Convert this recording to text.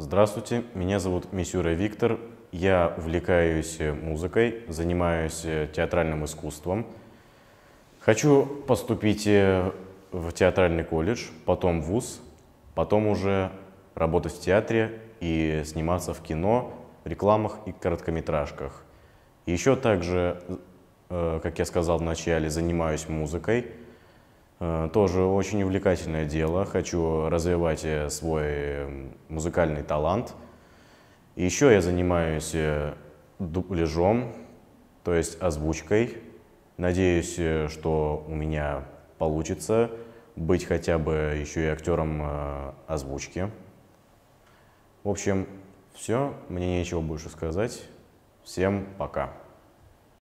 Здравствуйте, меня зовут Мисюра Виктор. Я увлекаюсь музыкой, занимаюсь театральным искусством. Хочу поступить э, в театральный колледж, потом в ВУЗ, потом уже работать в театре и сниматься в кино, рекламах и короткометражках. Еще также, э, как я сказал в начале, занимаюсь музыкой – Э, тоже очень увлекательное дело. Хочу развивать э, свой музыкальный талант. Еще я занимаюсь э, дубляжом, то есть озвучкой. Надеюсь, что у меня получится быть хотя бы еще и актером озвучки. В общем, все. Мне нечего больше сказать. Всем пока.